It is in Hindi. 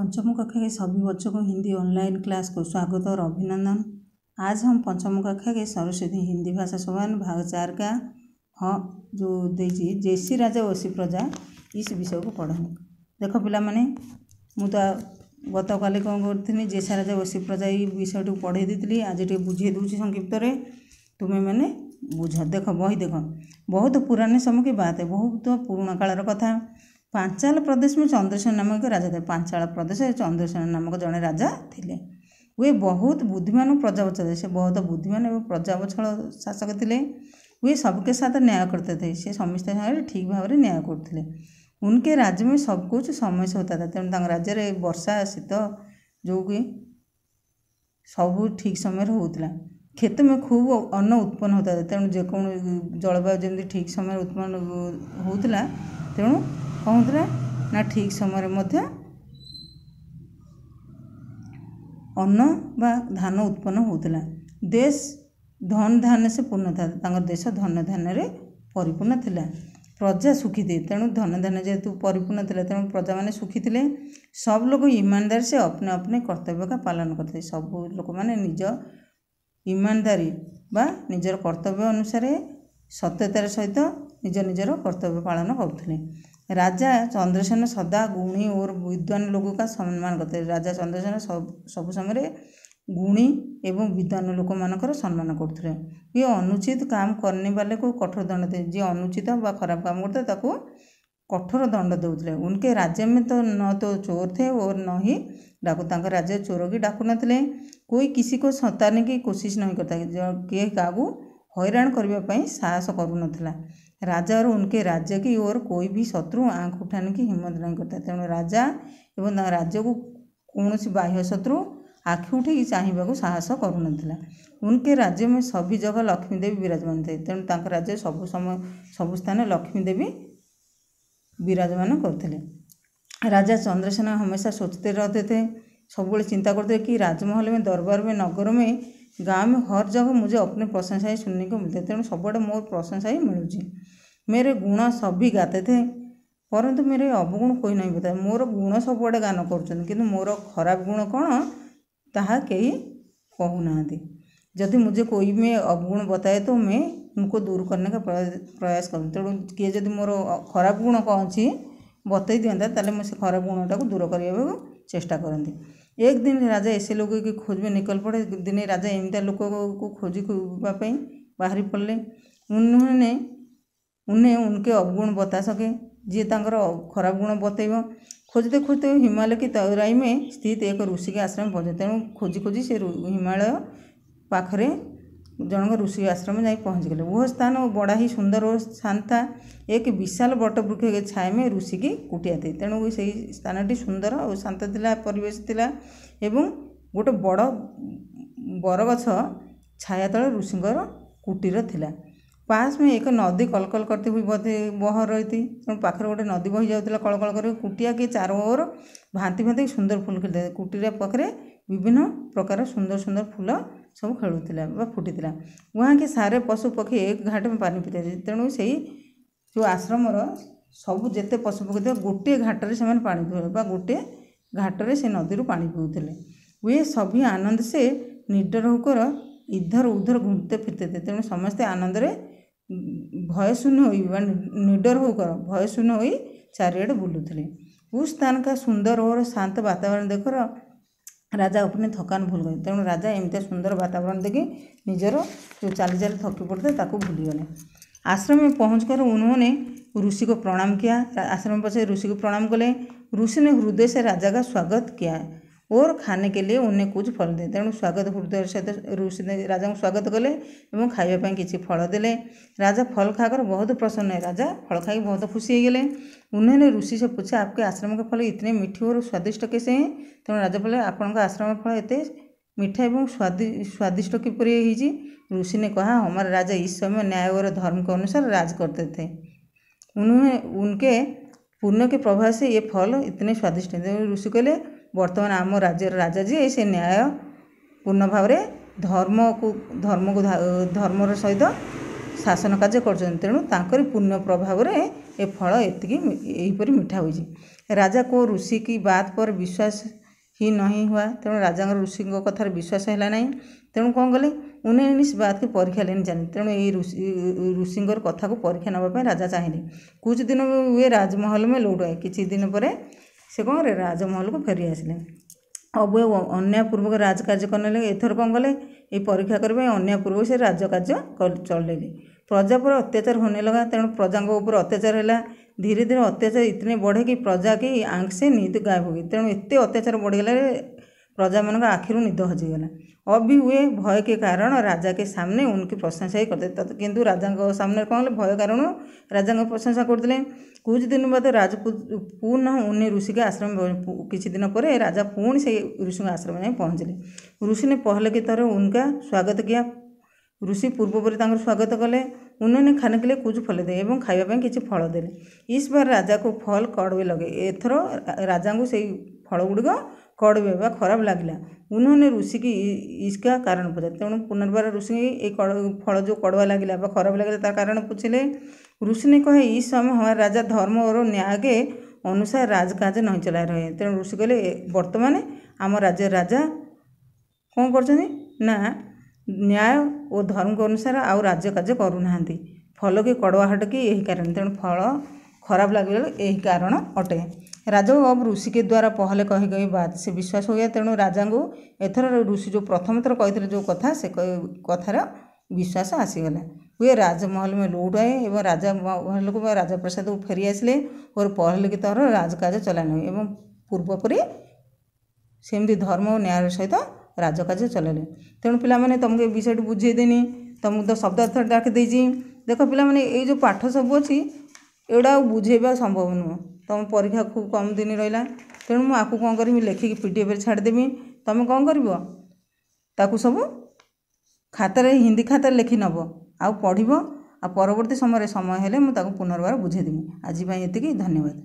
पंचम कक्षा के सभी बच्चों को हिंदी ऑनलाइन क्लास को स्वागत और अभिनंदन आज हम पंचम कक्षा के सरस्वती हिंदी भाषा समान भाग चार का ह जो दे जैसी राजा वैसी प्रजा इस विषय को पढ़ देख पाने मैंने गत काली कौन करी जैसा राजा वैसी प्रजा ये विषय टी पढ़े देती आज टे बुझे दूसरी संक्षिप्त तुम्हें मैंने बुझ देख बही देख बहुत पुराने समय की बात है बहुत पुराण कालर कथा ପାଞ୍ଚାଳ ପ୍ରଦେଶ ମୁଁ ଚନ୍ଦ୍ରସେନ ନାମକ ରାଜା ଥିଲେ ପାଞ୍ଚାଳ ପ୍ରଦେଶ ଚନ୍ଦ୍ରସେନ ନାମକ ଜଣେ ରାଜା ଥିଲେ ହୁଏ ବହୁତ ବୁଦ୍ଧିମାନ ପ୍ରଜାପଛଳ ସେ ବହୁତ ବୁଦ୍ଧିମାନ ଏବଂ ପ୍ରଜାପଛଳ ଶାସକ ଥିଲେ ହୁଏ ସବୁକେ ସାଥ ନ୍ୟାୟ କରିଥାଏ ସେ ସମସ୍ତ ସାଙ୍ଗରେ ଠିକ୍ ଭାବରେ ନ୍ୟାୟ କରୁଥିଲେ ଉନ୍କେ ରାଜ୍ୟ ମୁଁ ସବୁ କିଛି ସମୟ ସହିତା ତେଣୁ ତାଙ୍କ ରାଜ୍ୟରେ ବର୍ଷା ଶୀତ ଯେଉଁକି ସବୁ ଠିକ୍ ସମୟରେ ହେଉଥିଲା खेतों में खूब अन्न उत्पन्न होता था तेणु जेकोण जलवायु जमी ठीक समय उत्पन्न होता तेणु कौन होता ना ठीक समय अन्न बा धान उत्पन्न होता देश धन धान्य से पूर्ण था देश धन धान्य परिपूर्ण था प्रजा सुखी थे तेणु धन धान्य जेहेतु परिपूर्ण था तेणु प्रजा मैंने सुखी थे सब लोग ईमानदार से अपने अपने कर्तव्य का पालन करते सब लोक मैंने निज ଇମାନଦାରୀ ବା ନିଜର କର୍ତ୍ତବ୍ୟ ଅନୁସାରେ ସତ୍ୟତାର ସହିତ ନିଜ ନିଜର କର୍ତ୍ତବ୍ୟ ପାଳନ କରୁଥିଲେ ରାଜା ଚନ୍ଦ୍ରସେନ ସଦା ଗୁଣୀ ଓ ବିଦ୍ୱାନ ଲୋକଙ୍କ ସମ୍ମାନ କରୁଥିଲେ ରାଜା ଚନ୍ଦ୍ରସେନ ସବୁ ସମୟରେ ଗୁଣୀ ଏବଂ ବିଦ୍ୱାନ ଲୋକମାନଙ୍କର ସମ୍ମାନ କରୁଥିଲେ ଇଏ ଅନୁଚିତ କାମ କରିବାକୁ କଠୋର ଦଣ୍ଡ ଦେଇ ଯିଏ ଅନୁଚିତ ବା ଖରାପ କାମ କରୁଥିଲେ ତାକୁ କଠୋର ଦଣ୍ଡ ଦେଉଥିଲେ ଉନ୍କେ ରାଜ୍ୟ ମେ ତ ନ ତ ଚୋର ଥାଏ ଓ ନ ହିଁ डाकू तक राज्य चोर की डाकू कोई किसी को सतानी की कोशिश नहीं करता किए क्या हईरा करने साहस करून राजा और उनके राज्य की ओर कोई भी शत्रु आँख उठाने की हिम्मत नहीं करता तेणु राजा एवं राज्य को कौन बाह्य शत्रु आखि उठे चाहिए साहस करून उनके राज्य में सभी जगह लक्ष्मीदेवी विराजमान थे तेणु राज्य सब समय सब स्थान लक्ष्मीदेवी विराजमान करते राजा चंद्रसेना हमेशा सोचते रहते थे सब चिंता करते थे कि राजमहल में दरबार में नगर में गाँव में हर जगह मुझे अपने प्रशंसा ही सुनने को मिलते तेणु सब मोर प्रशंसा ही मिलूँ मेरे गुण सभी गाते थे परंतु मेरे अवगुण कोई नहीं बताए मोर गुण सब गान कर मोर खराब गुण कौन ताहा कहूना मुझे कोई में अवगुण बताए तो मैं उनको दूर करने का प्रयास करूँ तेणु किए जब मोर खराब गुण कौन सी बतई दिंता तेल मुझे खराब गुणटा को दूर करने को चेषा करती एक दिन राजा ऐसे लोग कि खोजे निकल पड़े दिन राजा एमता लोक को खोज बाहरी पड़े उन्होंने उन्हें उनके अवगुण बता सके जी तर खराब गुण बतेब खोजते खोजते हिमालय की तराई में स्थित एक ऋषिक आश्रम बजे तेणु खोजी खोजी से हिमालय पाखे ଜଣଙ୍କ ଋଷି ଆଶ୍ରମ ଯାଇ ପହଞ୍ଚିଗଲେ ଉହ ସ୍ଥାନ ବଡ଼ ହିଁ ସୁନ୍ଦର ଓ ଶାନ୍ତା ଏକ ବିଶାଳ ବଟବୃକ୍ଷ ଛାଏମେ ଋଷିକି କୁଟିଆ ଦେଇ ତେଣୁ ସେହି ସ୍ଥାନଟି ସୁନ୍ଦର ଓ ଶାନ୍ତ ଥିଲା ପରିବେଶ ଥିଲା ଏବଂ ଗୋଟେ ବଡ଼ ବରଗଛ ଛାୟା ତଳେ ଋଷିଙ୍କର କୁଟିର ଥିଲା ପାସ୍ ମୁଁ ଏକ ନଦୀ କଲକଲ କରିତେ ବୋଧେ ବହର ରହିତି ତେଣୁ ପାଖରେ ଗୋଟେ ନଦୀ ବହି ଯାଉଥିଲା କଳକଳ କରି କୁଟିଆ କିଏ ଚାର ଓର ଭାନ୍ତି ଭାନ୍ତି ସୁନ୍ଦର ଫୁଲ ଖେଳିଥାଏ କୁଟିରେ ପାଖରେ ବିଭିନ୍ନ ପ୍ରକାର ସୁନ୍ଦର ସୁନ୍ଦର ଫୁଲ ସବୁ ଖେଳୁଥିଲା ବା ଫୁଟିଥିଲା ଗୁହାକି ସାରେ ପଶୁ ପକ୍ଷୀ ଏକ ଘାଟ ଘାଟରେ ପାଣି ପିଇଥାନ୍ତି ତେଣୁ ସେଇ ଯେଉଁ ଆଶ୍ରମର ସବୁ ଯେତେ ପଶୁ ପକ୍ଷୀ ଥିବ ଗୋଟିଏ ଘାଟରେ ସେମାନେ ପାଣି ପିଉଥିଲେ ବା ଗୋଟିଏ ଘାଟରେ ସେ ନଦୀରୁ ପାଣି ପିଉଥିଲେ ହୁଏ ସଭି ଆନନ୍ଦ ସେ ନିଡ଼ର ହୁକର ଇଧର ଉଧର ଘୁମତେ ଫିତେ ତେଣୁ ସମସ୍ତେ ଆନନ୍ଦରେ ଭୟ ଭୟଶୂନ୍ୟ ହୋଇ ବା ନିଡ଼ର ହୁକର ଭୟଶୂନ୍ୟ ହୋଇ ଚାରିଆଡ଼େ ବୁଲୁଥିଲେ କୁ ସ୍ଥାନକା ସୁନ୍ଦର ଓର ଶାନ୍ତ ବାତାବରଣ ଦେଖର राजा अपने थकान भूल गए तेणु राजा एमते सुंदर वातावरण देखे निजर जो चली चाल थकी पड़ते भूलीगले आश्रम में पहुँच कर उन्होंने ऋषि को प्रणाम किया आश्रम पचे ऋषि को प्रणाम कले ऋषि ने हृदय से राजा का स्वागत किया और खाने के लिए उन्हें कुछ फल दे तेणु स्वागत हृदय सहित तो ऋषि राजा को स्वागत कले ପାଇଁ किसी फल दे राजा फल खाकर बहुत प्रसन्न है राजा फल खाई बहुत खुशी हो गले उन्होंने ऋषि से पूछा आपके आश्रम के फल इतने मीठे और स्वादिष्ट कैसे हैं तेणु राजा बोले आप आश्रम फल एत मीठा एवं स्वादिष्ट किपरि ऋषि ने कहा हमारे राजा इस समय न्याय और धर्म के अनुसार राज करते थे उन्होंने उनके पुण्य के प्रभाव से ये फल इतने स्वादिष्ट ऋषि कहले ବର୍ତ୍ତମାନ ଆମ ରାଜ୍ୟର ରାଜା ଯିଏ ସେ ନ୍ୟାୟ ପୂର୍ଣ୍ଣ ଭାବରେ ଧର୍ମକୁ ଧର୍ମକୁ ଧର୍ମର ସହିତ ଶାସନ କାର୍ଯ୍ୟ କରୁଛନ୍ତି ତେଣୁ ତାଙ୍କରି ପୂର୍ଣ୍ଣ ପ୍ରଭାବରେ ଏ ଫଳ ଏତିକି ଏହିପରି ମିଠା ହୋଇଛି ରାଜା କୋ ଋଷି କି ବାଦ୍ ପରେ ବିଶ୍ୱାସ ହିଁ ନହିଁ ହୁଆ ତେଣୁ ରାଜାଙ୍କର ଋଷିଙ୍କ କଥାରେ ବିଶ୍ୱାସ ହେଲା ନାହିଁ ତେଣୁ କ'ଣ କଲେ ଉଣେଇଶ ବାଦ୍ କି ପରୀକ୍ଷା ଲେନି ଜାଣି ତେଣୁ ଏଇ ଋଷି ଋଷିଙ୍କର କଥାକୁ ପରୀକ୍ଷା ନେବା ପାଇଁ ରାଜା ଚାହିଁଲେ କିଛି ଦିନ ହୁଏ ରାଜମହଲ ମେ ଲୌଡ଼ାଏ କିଛି ଦିନ ପରେ ସେ କ'ଣ କଲେ ରାଜମହଲକୁ ଆସିଲେ ଅବୁଏ ଅନ୍ୟାୟ ପୂର୍ବକ କାର୍ଯ୍ୟ କରିନେଲେ ଏଥର କ'ଣ କଲେ ଏ ପରୀକ୍ଷା କରିବା ପାଇଁ ଅନ୍ୟାୟ ପୂର୍ବକ ସେ ରାଜ କାର୍ଯ୍ୟ ଚଲେଇଲେ ପ୍ରଜା ଉପରେ ଅତ୍ୟାଚାର होने लगा ତେଣୁ ପ୍ରଜାଙ୍କ ଉପରେ ଅତ୍ୟାଚାର ହେଲା ଧୀରେ ଧୀରେ ଅତ୍ୟାଚାର ଇତନେ ବଢ଼େ କି ପ୍ରଜା କି ଆଙ୍କ ସେ ଗାୟବ ହୋଇ ତେଣୁ ଏତେ ଅତ୍ୟାଚାର ବଢ଼ିଗଲା मान आखिर निद हजिगला अब हुए भय के कारण राजा के सामने उनकी प्रशंसा ही करते तो राजा सामने कौन भय कारण राजा प्रशंसा करते कुछ दिन बाद राज पुनः उन्हें ऋषि के आश्रम किसी दिन पर राजा पुणी से ऋषि के आश्रम जाए पहुँचले ऋषि ने पहले की तरह उनका स्वागत किया ऋषि पूर्वपरी स्वागत कले उन्होंने खाने के लिए कुछ फल दे एवं खावाप किसी फल दे इस बार राजा को फल कड़वे लगे एथर राजा को सही फल गुड़िक କଡ଼ ବା ଖରାପ ଲାଗିଲା उन्होंने रूसी की इसका कारण पूछा तेणु पुनर्वार रूसी ये फल जो कड़वा लगे व खराब लगे तार कारण पूछले रूसी ने कहे इस समय हमारे राजा धर्म और न्याय के अनुसार राजकाज नहीं चला रहे हैं तेणु रूसी कहले बर्तमान आम राज्य राजा कौन करा न्याय और धर्म के अनुसार आउ राज्य कार्य करूना फल की कड़वा हटकी यही कारण तेणु फल खराब लगे यही कारण अटे राजा अब ऋषि के द्वारा पहले कही कही बात से विश्वास हो गया तेणु राजा को एथर ऋषि जो प्रथम थर कही जो कथा से कथार विश्वास आसीगला हुए राजमहल में लौट आए और राजा महल को राजा प्रसाद को फेरी आसिले और पहले की तरह राजकाज चलाने एवं पूर्वपरी सेमती धर्म और न्याय सहित राजकाज ଚଲାଇଲେ तेणु ପିଲାମାନେ तुमको विषय बुझेदेनि तुमको तो ତ ଶବ୍ଦାର୍ଥ ଡାକିଦେଇଛି ଦେଖ ପିଲାମାନେ ଏଇ पाठ ପାଠ अच्छी ଏଗୁଡ଼ା ଆଉ ବୁଝେଇବା ସମ୍ଭବ ନୁହଁ ତୁମ ପରୀକ୍ଷା ଖୁବ୍ କମ୍ ଦିନ ରହିଲା ତେଣୁ ମୁଁ ଆକୁ କ'ଣ କରିବି ଲେଖିକି ପି ଟି ଏଫ୍ରେ ଛାଡ଼ିଦେବି ତୁମେ କ'ଣ କରିବ ତାକୁ ସବୁ ଖାତାରେ ହିନ୍ଦୀ ଖାତାରେ ଲେଖି ନେବ ଆଉ ପଢ଼ିବ ଆଉ ପରବର୍ତ୍ତୀ ସମୟରେ ସମୟ ହେଲେ ମୁଁ ତାକୁ ପୁନର୍ବାର ବୁଝେଇଦେବି ଆଜି ପାଇଁ ଏତିକି ଧନ୍ୟବାଦ